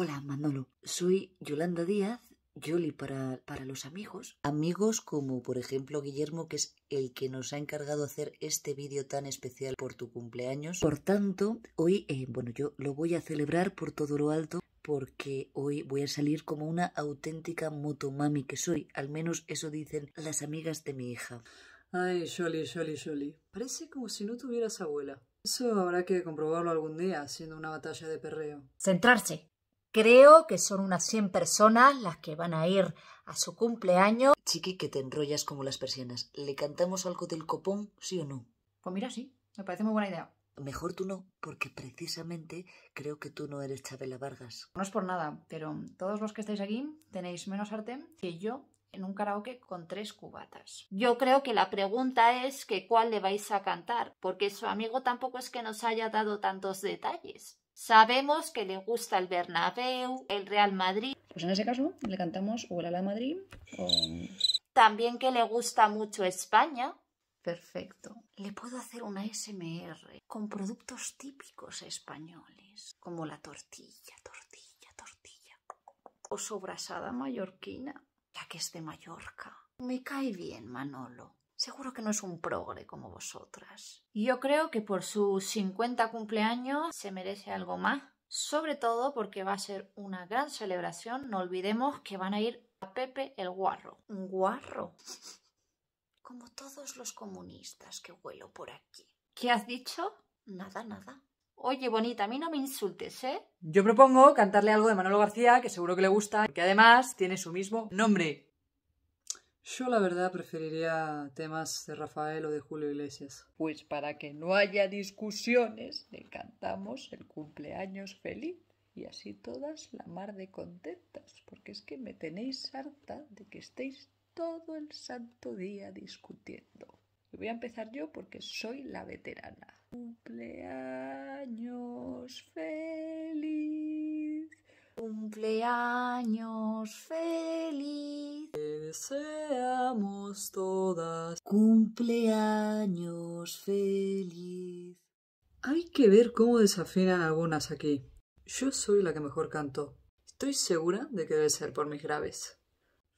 Hola, Manolo. Soy Yolanda Díaz, Yoli para, para los amigos. Amigos como, por ejemplo, Guillermo, que es el que nos ha encargado hacer este vídeo tan especial por tu cumpleaños. Por tanto, hoy, eh, bueno, yo lo voy a celebrar por todo lo alto porque hoy voy a salir como una auténtica motomami que soy. Al menos eso dicen las amigas de mi hija. Ay, Yoli, Yoli, Yoli. Parece como si no tuvieras abuela. Eso habrá que comprobarlo algún día haciendo una batalla de perreo. Centrarse. Creo que son unas 100 personas las que van a ir a su cumpleaños. Chiqui, que te enrollas como las persianas. ¿Le cantamos algo del copón, sí o no? Pues mira, sí. Me parece muy buena idea. Mejor tú no, porque precisamente creo que tú no eres Chabela Vargas. No es por nada, pero todos los que estáis aquí tenéis menos arte que yo en un karaoke con tres cubatas. Yo creo que la pregunta es que cuál le vais a cantar, porque su amigo tampoco es que nos haya dado tantos detalles. Sabemos que le gusta el Bernabéu, el Real Madrid. Pues en ese caso le cantamos o el Madrid También que le gusta mucho España. Perfecto. Le puedo hacer una SMR con productos típicos españoles, como la tortilla, tortilla, tortilla. O sobrasada mallorquina, ya que es de Mallorca. Me cae bien, Manolo. Seguro que no es un progre como vosotras. Yo creo que por su 50 cumpleaños se merece algo más. Sobre todo porque va a ser una gran celebración. No olvidemos que van a ir a Pepe el Guarro. ¿Un guarro? Como todos los comunistas que huelo por aquí. ¿Qué has dicho? Nada, nada. Oye, bonita, a mí no me insultes, ¿eh? Yo propongo cantarle algo de Manolo García, que seguro que le gusta, que además tiene su mismo nombre. Yo la verdad preferiría temas de Rafael o de Julio Iglesias. Pues para que no haya discusiones, le cantamos el cumpleaños feliz y así todas la mar de contentas, porque es que me tenéis harta de que estéis todo el santo día discutiendo. Y voy a empezar yo porque soy la veterana. Cumpleaños feliz. Cumpleaños feliz deseamos todas cumpleaños feliz. Hay que ver cómo desafinan algunas aquí. Yo soy la que mejor canto. Estoy segura de que debe ser por mis graves.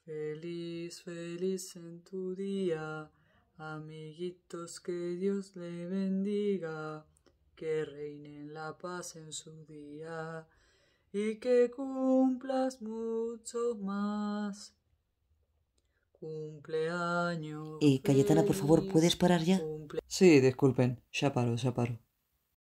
Feliz, feliz en tu día, amiguitos, que Dios le bendiga, que reine en la paz en su día y que cumplas mucho más. Y eh, Cayetana, por favor, ¿puedes parar ya? Sí, disculpen, ya paro, ya paro.